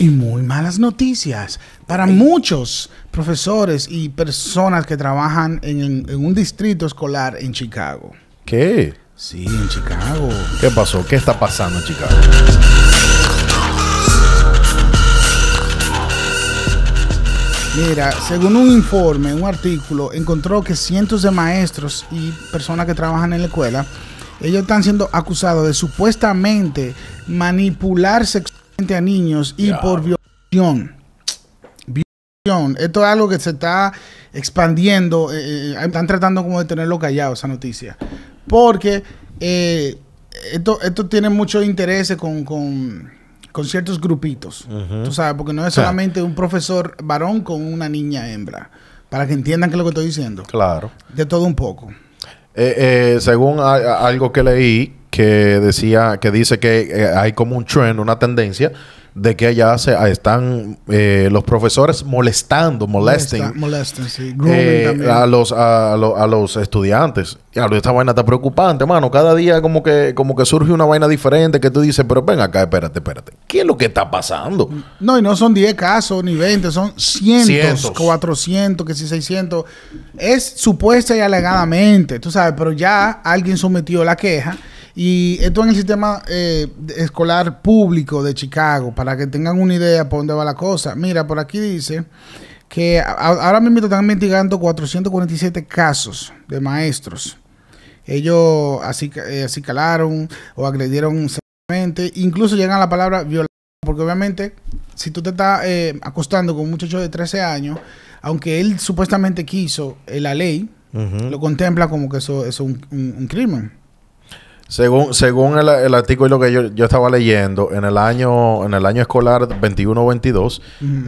Y muy malas noticias para muchos profesores y personas que trabajan en, un distrito escolar en Chicago. ¿Qué? Sí, en Chicago. ¿Qué pasó? ¿Qué está pasando en Chicago? Mira, según un informe, un artículo, encontró que cientos de maestros y personas que trabajan en la escuela, ellos están siendo acusados de supuestamente manipular sexualmente a niños y por violación. Violación. Esto es algo que se está expandiendo. Eh, eh, están tratando como de tenerlo callado esa noticia. Porque eh, esto, esto tiene mucho interés con, con, ciertos grupitos. Tú sabes, porque no es solamente un profesor varón con una niña hembra. Para que entiendan que es lo que estoy diciendo. Claro. De todo un poco. según algo que leí, que decía, que dice que eh, hay como un trend, una tendencia de que allá se, ah, están eh, los profesores molestando, molesting, eh, a, los, a, los estudiantes. esta vaina está preocupante, mano. Cada día como que, como que surge una vaina diferente que tú dices, pero ven acá, espérate, espérate. ¿Qué es lo que está pasando? No, y no son 10 casos ni 20, son cientos, 400, que si 600. Es supuesta y alegadamente, tú sabes, pero ya alguien sometió la queja y esto en el sistema eh, escolar público de Chicago, para que tengan una idea por dónde va la cosa. Mira, por aquí dice que ahora mismo están investigando 447 casos de maestros. Ellos así, eh, calaron o agredieron seriamente, incluso llegan a la palabra violación. porque obviamente si tú te estás eh, acostando con un muchacho de 13 años, aunque él supuestamente quiso la ley, lo contempla como que eso, es un crimen. Según, según el, el artículo que yo, estaba leyendo, en el año, en el año escolar 21-22,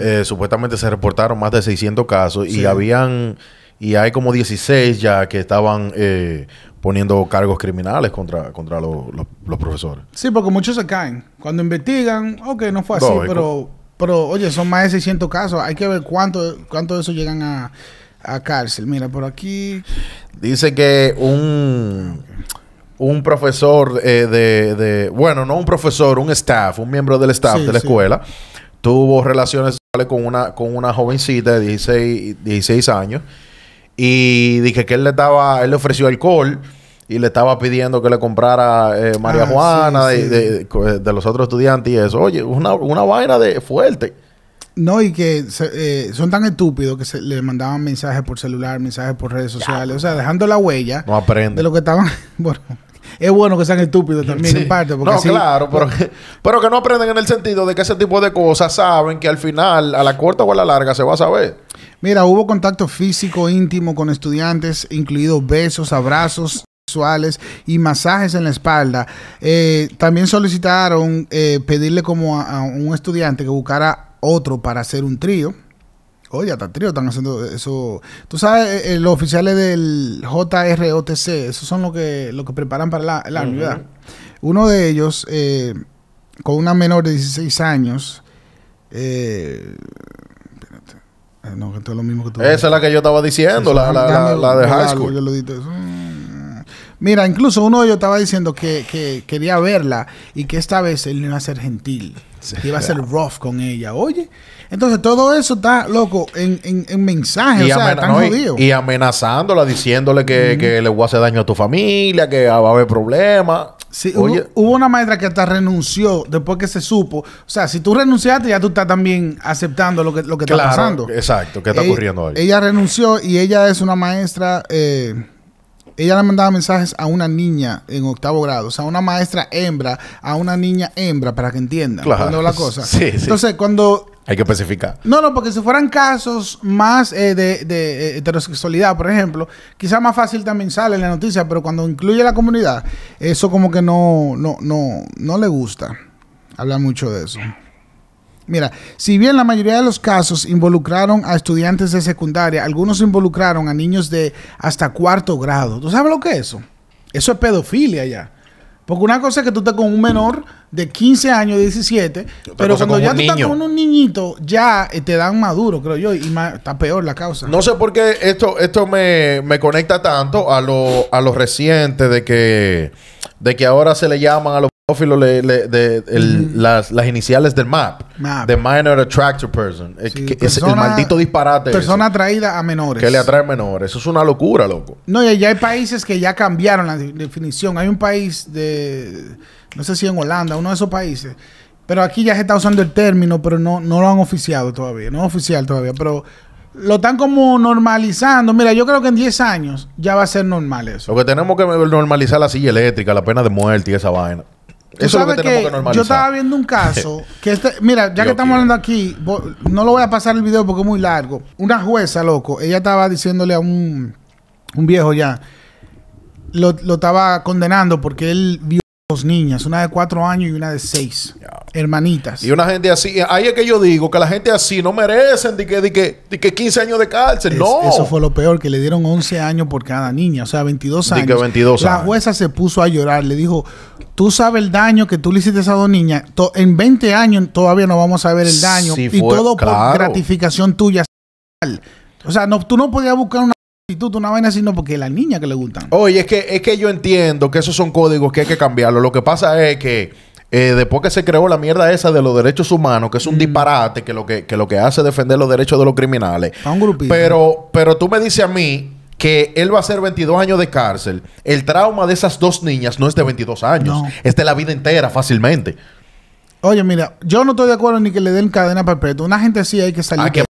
eh, supuestamente se reportaron más de 600 casos y habían, y hay como 16 ya que estaban eh, poniendo cargos criminales contra, contra los, profesores. Sí, porque muchos se caen. Cuando investigan, ok, no fue así, pero, pero oye, son más de 600 casos. Hay que ver cuánto, cuánto de esos llegan a, a cárcel. Mira, por aquí. Dice que un un profesor eh, de, Bueno, no un profesor, un staff, un miembro del staff de la escuela, tuvo relaciones con una, con una jovencita de 16, años y dije que él le estaba, él le ofreció alcohol y le estaba pidiendo que le comprara eh, María ah, Juana De, los otros estudiantes y eso. Oye, una, vaina de fuerte. No, y que eh, son tan estúpidos que se, le mandaban mensajes por celular, mensajes por redes sociales, o sea, dejando la huella de lo que estaban. Bueno, es bueno que sean estúpidos también en parte. Porque no, claro, pero, que, pero que no aprenden en el sentido de que ese tipo de cosas saben que al final, a la corta o a la larga, se va a saber. Mira, hubo contacto físico íntimo con estudiantes, incluidos besos, abrazos sexuales y masajes en la espalda. Eh, también solicitaron eh, pedirle como a un estudiante que buscara otro para hacer un trío. Oye, hasta trío están haciendo eso. Tú sabes, eh, eh, los oficiales del JROTC, esos son los que, que preparan para la, la Uno de ellos, eh, con una menor de 16 años, no, es lo mismo que tú Esa es la que yo estaba diciendo, la, de high school. Mm. Mira, incluso uno de ellos estaba diciendo que, quería verla y que esta vez él iba a ser gentil, iba a ser rough con ella. Oye, entonces todo eso está, loco, en, en, mensajes, y o sea, Y, amenazándola, diciéndole que, le voy a hacer daño a tu familia, que va a haber problemas. Sí, Hubo, una maestra que hasta renunció después que se supo. O sea, si tú renunciaste, ya tú estás también aceptando lo que, lo que está pasando. Exacto, ¿qué está ocurriendo ahí? Ella renunció y ella es una maestra... Eh, ella le mandaba mensajes a una niña en octavo grado, o sea, una maestra hembra, a una niña hembra, para que entiendan claro. la cosa. Entonces, cuando hay que especificar. No, no, porque si fueran casos más eh, de, eh, heterosexualidad, por ejemplo, quizá más fácil también sale en la noticia, pero cuando incluye a la comunidad, eso como que no, no, no, no le gusta hablar mucho de eso. Mira, si bien la mayoría de los casos involucraron a estudiantes de secundaria, algunos involucraron a niños de hasta cuarto grado. ¿Tú sabes lo que es eso? Eso es pedofilia ya. Porque una cosa es que tú estás con un menor de 15 años, 17, pero cuando ya tú estás con un niñito, ya eh, te dan maduro, creo yo, y está peor la causa. No sé por qué esto, esto me, conecta tanto a lo, a reciente de que, de que ahora se le llaman a los de, las, iniciales del MAP. The Minor Attractor Person. es el maldito disparate. Persona atraída a menores. Que le atrae a menores. Eso es una locura, loco. No, y ya hay países que ya cambiaron la definición. Hay un país de. No sé si en Holanda, uno de esos países. Pero aquí ya se está usando el término, pero no, no lo han oficiado todavía. No oficial todavía, pero lo están como normalizando. Mira, yo creo que en 10 años ya va a ser normal eso. Lo que tenemos que normalizar la silla eléctrica, la pena de muerte y esa vaina. Yo estaba viendo un caso que este, mira, ya que estamos hablando aquí, no lo voy a pasar el video porque es muy largo. Una jueza, loco, ella estaba diciéndole a un, un viejo ya, lo, lo estaba condenando porque él vio Dos niñas, una de cuatro años y una de seis. Hermanitas. Y una gente así, ahí es que yo digo que la gente así no merecen de que, de que, de que 15 años de cárcel. no. Eso fue lo peor, que le dieron 11 años por cada niña, o sea, 22 años. la jueza se puso a llorar, le dijo, tú sabes el daño que tú le hiciste a esas dos niñas, en 20 años todavía no vamos a ver el daño. y todo por gratificación tuya. O sea, no, tú no podías buscar una tú una vaina, sino porque la niña que le gustan. Oye, es que, es que yo entiendo que esos son códigos que hay que cambiarlo Lo que pasa es que... Eh, después que se creó la mierda esa de los derechos humanos, que es un mm. disparate, que lo que, lo que hace es defender los derechos de los criminales. Pero, pero tú me dices a mí que él va a ser 22 años de cárcel. El trauma de esas dos niñas no es de 22 años, es de la vida entera fácilmente. Oye, mira, yo no estoy de acuerdo ni que le den cadena perpetua. Una gente sí hay que salir. Ah, que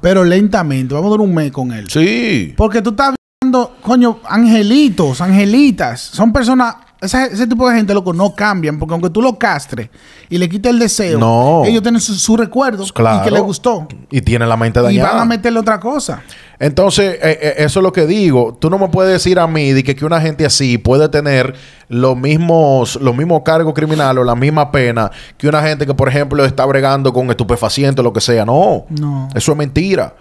pero lentamente. Vamos a dar un mes con él. Sí. Porque tú estás viendo, coño, angelitos, angelitas. Son personas ese tipo de gente, loco, no cambian. Porque aunque tú lo castres y le quites el deseo, ellos tienen su, su recuerdo y que les gustó. Y tienen la mente dañada. Y van a meterle otra cosa. Entonces, eh, eh, eso es lo que digo. Tú no me puedes decir a mí de que, que una gente así puede tener los mismos, los mismos cargos criminales o la misma pena que una gente que, por ejemplo, está bregando con estupefacientes o lo que sea. No. No. Eso es mentira.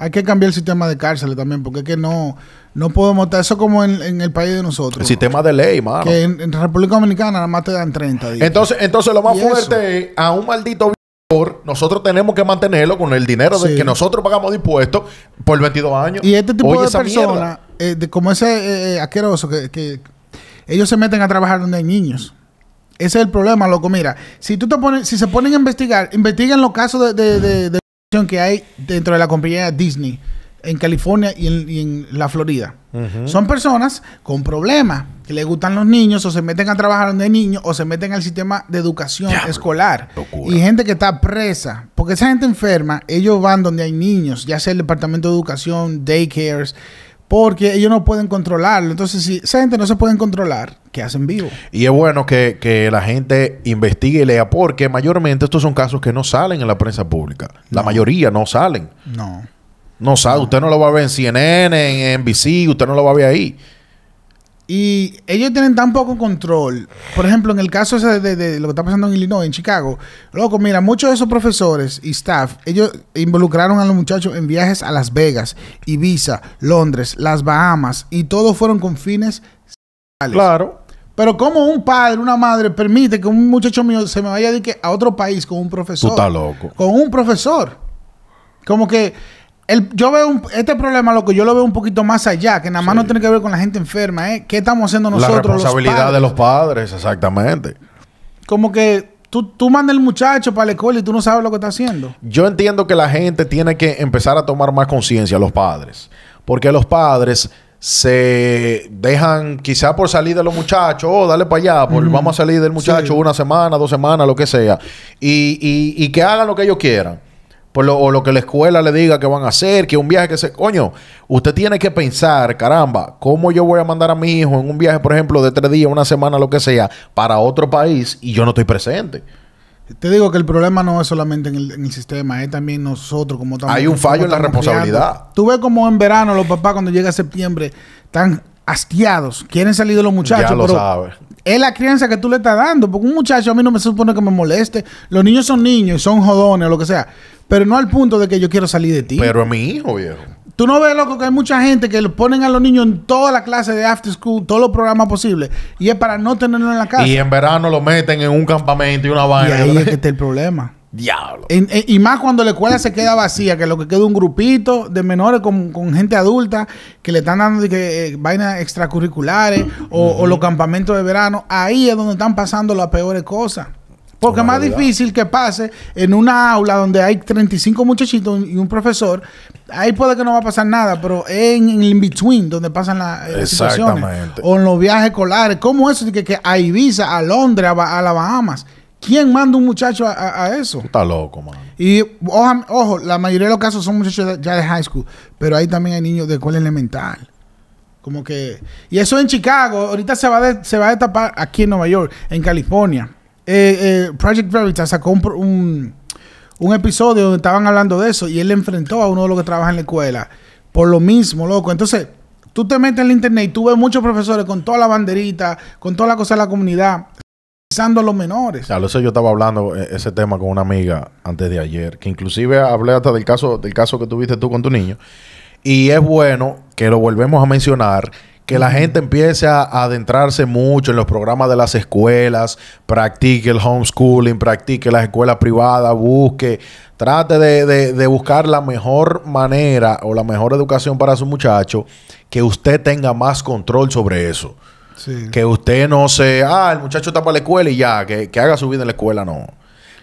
Hay que cambiar el sistema de cárceles también, porque es que no, no podemos estar. Eso como en, el país de nosotros. El sistema de ley, mano. Que en, República Dominicana nada más te dan 30 días. Entonces, entonces lo más fuerte es a un maldito violador, nosotros tenemos que mantenerlo con el dinero que nosotros pagamos impuestos por 22 años. Y este tipo de personas, eh, como ese eh, eh, asqueroso, que, ellos se meten a trabajar donde hay niños. Ese es el problema, loco. Mira, si tú te pones, si se ponen a investigar, investiguen los casos de que hay dentro de la compañía Disney en California y en, la Florida. Son personas con problemas, que les gustan los niños o se meten a trabajar donde hay niños o se meten al sistema de educación escolar. Y gente que está presa. Porque esa gente enferma, ellos van donde hay niños, ya sea el departamento de educación, daycares, porque ellos no pueden controlarlo. Entonces, si esa gente no se pueden controlar, ¿qué hacen vivo? Y es bueno que, que la gente investigue y lea, porque mayormente estos son casos que no salen en la prensa pública. La mayoría no salen. No. No sabe, usted no lo va a ver en CNN, en NBC, usted no lo va a ver ahí. Y ellos tienen tan poco control. Por ejemplo, en el caso de, lo que está pasando en Illinois, en Chicago. Loco, mira, muchos de esos profesores y staff, ellos involucraron a los muchachos en viajes a Las Vegas, Ibiza, Londres, las Bahamas, y todos fueron con fines Claro. Pero cómo un padre, una madre permite que un muchacho mío se me vaya a otro país con un profesor. Puta loco. Con un profesor. Como que yo veo este problema, lo que yo lo veo un poquito más allá, que nada más no tiene que ver con la gente enferma, ¿eh? ¿Qué estamos haciendo nosotros? La responsabilidad de los padres, exactamente. Como que tú, tú mandas el muchacho para la escuela y tú no sabes lo que está haciendo. Yo entiendo que la gente tiene que empezar a tomar más conciencia, los padres, porque los padres se dejan quizá por salir de los muchachos, oh, dale para allá, por, vamos a salir del muchacho una semana, dos semanas, lo que sea, y, y que hagan lo que ellos quieran o lo que la escuela le diga que van a hacer, que un viaje que se... Coño, usted tiene que pensar, caramba, ¿cómo yo voy a mandar a mi hijo en un viaje, por ejemplo, de tres días, una semana, lo que sea, para otro país y yo no estoy presente? Te digo que el problema no es solamente en el, sistema, es también nosotros como estamos. Hay un fallo en la responsabilidad. Tú ves como en verano los papás cuando llega septiembre están hastiados. Quieren salir de los muchachos. Ya lo pero Es la crianza que tú le estás dando. Porque un muchacho a mí no me supone que me moleste. Los niños son niños, y son jodones o lo que sea. Pero no al punto de que yo quiero salir de ti. Pero a mi hijo, viejo. Tú no ves, loco, que hay mucha gente que lo ponen a los niños en toda la clase de after school, todos los programas posibles. Y es para no tenerlo en la casa. Y en verano lo meten en un campamento y una vaina. Y ahí es que está el problema. Diablo. y más cuando la escuela se queda vacía, que lo que queda un grupito de menores con, gente adulta que le están dando que, eh, vainas extracurriculares o, los campamentos de verano. Ahí es donde están pasando las peores cosas. Porque más difícil que pase en una aula donde hay 35 muchachitos y un profesor. Ahí puede que no va a pasar nada, pero es en, el in-between donde pasan eh, las situaciones. O en los viajes escolares. ¿Cómo eso? Que, que a Ibiza, a Londres, a las Bahamas. ¿Quién manda un muchacho a, a, eso? Está loco, man. Y ojo, la mayoría de los casos son muchachos ya de high school, pero ahí también hay niños de escuela elemental. Como que. Y eso en Chicago, ahorita se va, a destapar aquí en Nueva York, en California. Eh, eh, Project Veritas sacó un, episodio donde estaban hablando de eso y él le enfrentó a uno de los que trabaja en la escuela. Por lo mismo, loco. Entonces, tú te metes en el internet y tú ves muchos profesores con toda la banderita, con toda la cosa de la comunidad. Pensando a los menores. Claro, eso yo estaba hablando eh, ese tema con una amiga antes de ayer, que inclusive hablé hasta del caso, del caso que tuviste tú con tu niño. Y es bueno que lo volvemos a mencionar, que la gente empiece a adentrarse mucho en los programas de las escuelas, practique el homeschooling, practique las escuelas privadas, busque, trate de, buscar la mejor manera o la mejor educación para su muchacho, que usted tenga más control sobre eso. Que usted no se, ah, el muchacho está para la escuela y ya, que, haga su vida en la escuela, no.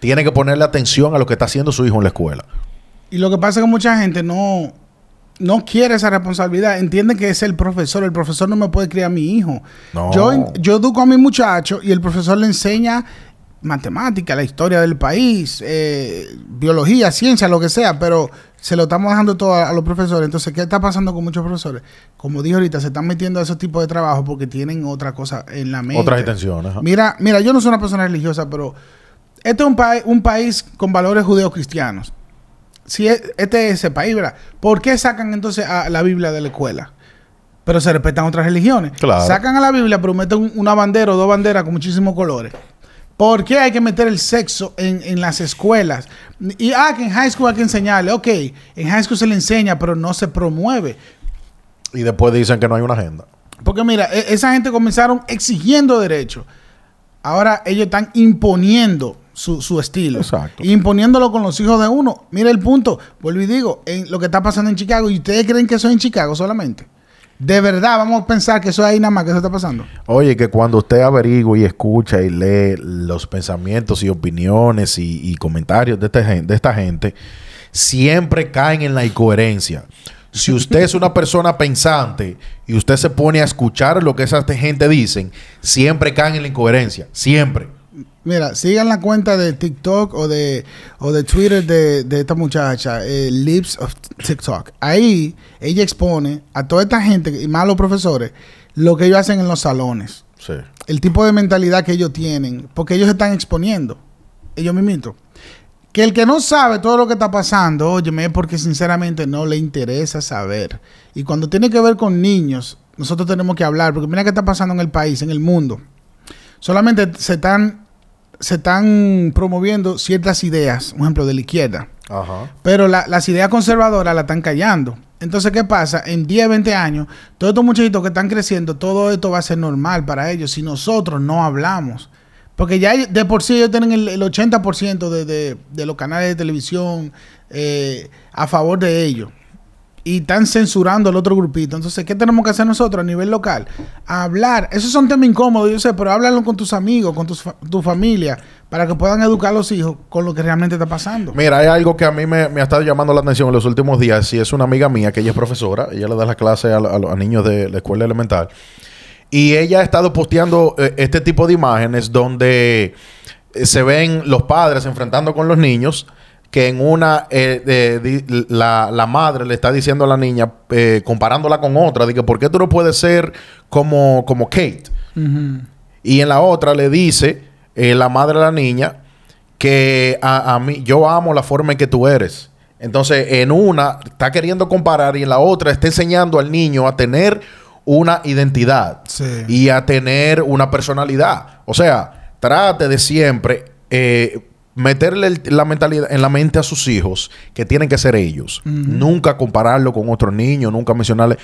Tiene que ponerle atención a lo que está haciendo su hijo en la escuela. Y lo que pasa es que mucha gente no, no quiere esa responsabilidad. Entiende que es el profesor. El profesor no me puede criar a mi hijo. Yo, yo educo a mi muchacho y el profesor le enseña matemática, la historia del país, eh, biología, ciencia, lo que sea, pero se lo estamos dejando todo a, los profesores. Entonces, ¿qué está pasando con muchos profesores? Como dijo ahorita, se están metiendo a esos tipos de trabajo porque tienen otra cosa en la mente. Otras intenciones. Mira, mira, yo no soy una persona religiosa, pero este es un, un país con valores judeocristianos. Si e, este es ese país, ¿verdad? ¿Por qué sacan entonces a la Biblia de la escuela? Pero se respetan otras religiones. Sacan a la Biblia, pero meten una bandera o dos banderas con muchísimos colores. ¿Por qué hay que meter el sexo en, las escuelas? Y, ah, que en high school hay que enseñarle. Ok, en high school se le enseña, pero no se promueve. Y después dicen que no hay una agenda. Porque mira, e, esa gente comenzaron exigiendo derechos. Ahora ellos están imponiendo su, estilo. Exacto. Imponiéndolo con los hijos de uno. Mira el punto. Vuelvo y digo, en lo que está pasando en Chicago. ¿Y ustedes creen que eso es en Chicago solamente? De verdad, vamos a pensar que eso es ahí nada más que eso está pasando. Oye, que cuando usted averigua y escucha y lee los pensamientos y opiniones y, comentarios de, este de esta gente, siempre caen en la incoherencia. Si usted es una persona pensante y usted se pone a escuchar lo que esa gente dicen, siempre caen en la incoherencia. Siempre. Mira, sigan la cuenta de TikTok o de, de Twitter de, esta muchacha, eh, Lips of TikTok. Ahí ella expone a toda esta gente, y más los profesores, lo que ellos hacen en los salones. Sí. El tipo de mentalidad que ellos tienen, porque ellos están exponiendo. Ellos mismitos. Que el que no sabe todo lo que está pasando, óyeme, es porque sinceramente no le interesa saber. Y cuando tiene que ver con niños, nosotros tenemos que hablar, porque mira qué está pasando en el país, en el mundo. Solamente se están se están promoviendo ciertas ideas, un ejemplo, de la izquierda. Pero las ideas conservadoras la están callando. Entonces, ¿qué pasa? En 10, 20 años, todos estos muchachitos que están creciendo, todo esto va a ser normal para ellos si nosotros no hablamos. Porque ya de por sí ellos tienen el, 80% de, de, los canales de televisión eh, a favor de ellos y están censurando al otro grupito. Entonces, ¿qué tenemos que hacer nosotros a nivel local? Hablar. Esos son temas incómodos, yo sé, pero háblalo con tus amigos, con tu familia, para que puedan educar a los hijos con lo que realmente está pasando. Mira, hay algo que a mí me, ha estado llamando la atención en los últimos días. Y es una amiga mía que ella es profesora, ella le da la clase a, niños de la escuela elemental. Y ella ha estado posteando eh, este tipo de imágenes donde eh, se ven los padres enfrentando con los niños que en una eh, la, madre le está diciendo a la niña, eh, comparándola con otra, de que ¿por qué tú no puedes ser como, como Kate? Y en la otra le dice eh, la madre a la niña que a, mí, yo amo la forma en que tú eres. Entonces, en una está queriendo comparar y en la otra está enseñando al niño a tener una identidad y a tener una personalidad. O sea, trate de siempre meterle la mentalidad en la mente a sus hijos que tienen que ser ellos. Nunca compararlo con otro niño, nunca mencionarle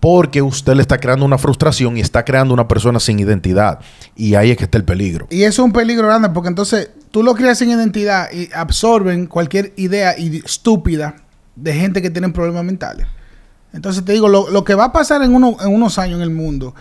porque usted le está creando una frustración y está creando una persona sin identidad. Y ahí es que está el peligro. Y eso es un peligro grande porque entonces tú lo creas sin identidad y absorben cualquier idea estúpida de gente que tiene problemas mentales. Entonces te digo, lo, que va a pasar en, uno, en unos años en el mundo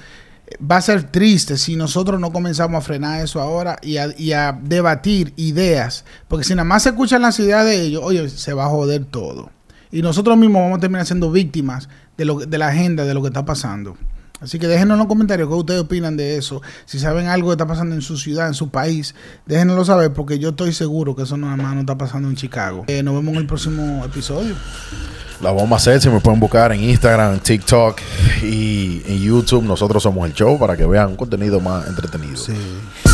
va a ser triste si nosotros no comenzamos a frenar eso ahora y a, debatir ideas. Porque si nada más se escuchan las ideas de ellos, oye, se va a joder todo. Y nosotros mismos vamos a terminar siendo víctimas de, la agenda, de lo que está pasando. Así que déjenos en los comentarios qué ustedes opinan de eso. Si saben algo que está pasando en su ciudad, en su país, déjenoslo saber porque yo estoy seguro que eso nada más no está pasando en Chicago. Eh, nos vemos en el próximo episodio. La Bomba Set, si me pueden buscar en Instagram, en TikTok y en YouTube. Nosotros somos el show para que vean un contenido más entretenido. Sí.